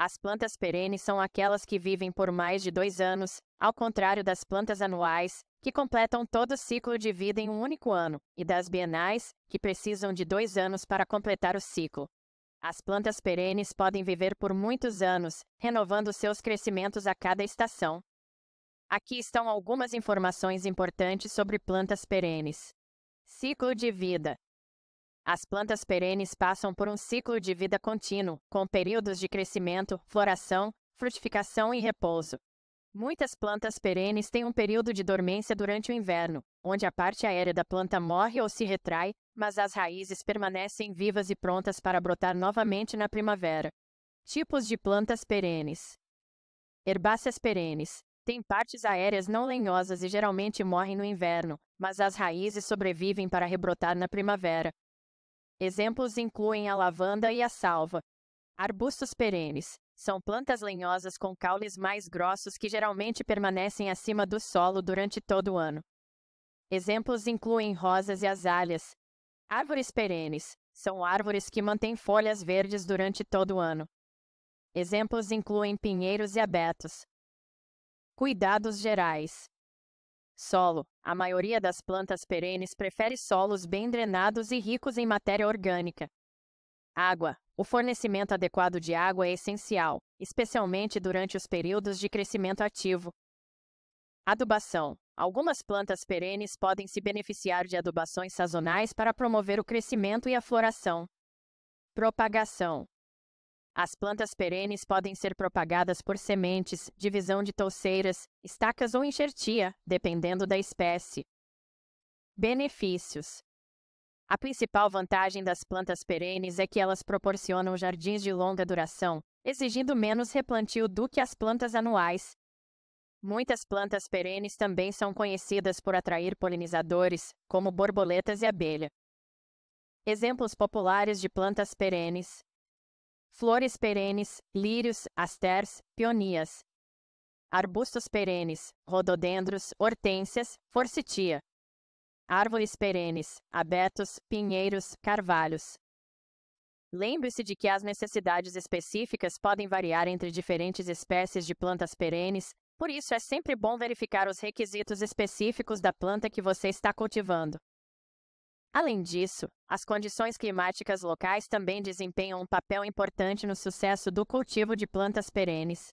As plantas perenes são aquelas que vivem por mais de dois anos, ao contrário das plantas anuais, que completam todo o ciclo de vida em um único ano, e das bienais, que precisam de dois anos para completar o ciclo. As plantas perenes podem viver por muitos anos, renovando seus crescimentos a cada estação. Aqui estão algumas informações importantes sobre plantas perenes: ciclo de vida. As plantas perenes passam por um ciclo de vida contínuo, com períodos de crescimento, floração, frutificação e repouso. Muitas plantas perenes têm um período de dormência durante o inverno, onde a parte aérea da planta morre ou se retrai, mas as raízes permanecem vivas e prontas para brotar novamente na primavera. Tipos de plantas perenes: Herbáceas perenes. Têm partes aéreas não lenhosas e geralmente morrem no inverno, mas as raízes sobrevivem para rebrotar na primavera, Exemplos incluem a lavanda e a salva. Arbustos perenes. São plantas lenhosas com caules mais grossos que geralmente permanecem acima do solo durante todo o ano. Exemplos incluem rosas e azalhas. Árvores perenes. São árvores que mantêm folhas verdes durante todo o ano. Exemplos incluem pinheiros e abetos. Cuidados gerais. Solo. A maioria das plantas perenes prefere solos bem drenados e ricos em matéria orgânica. Água. O fornecimento adequado de água é essencial, especialmente durante os períodos de crescimento ativo. Adubação. Algumas plantas perenes podem se beneficiar de adubações sazonais para promover o crescimento e a floração. Propagação. As plantas perenes podem ser propagadas por sementes, divisão de touceiras, estacas ou enxertia, dependendo da espécie. Benefícios: A principal vantagem das plantas perenes é que elas proporcionam jardins de longa duração, exigindo menos replantio do que as plantas anuais. Muitas plantas perenes também são conhecidas por atrair polinizadores, como borboletas e abelha. Exemplos populares de plantas perenes: flores perenes, lírios, asters, pionias. Arbustos perenes, rododendros, hortênsias, forsitia. Árvores perenes, abetos, pinheiros, carvalhos. Lembre-se de que as necessidades específicas podem variar entre diferentes espécies de plantas perenes, por isso é sempre bom verificar os requisitos específicos da planta que você está cultivando. Além disso, as condições climáticas locais também desempenham um papel importante no sucesso do cultivo de plantas perenes.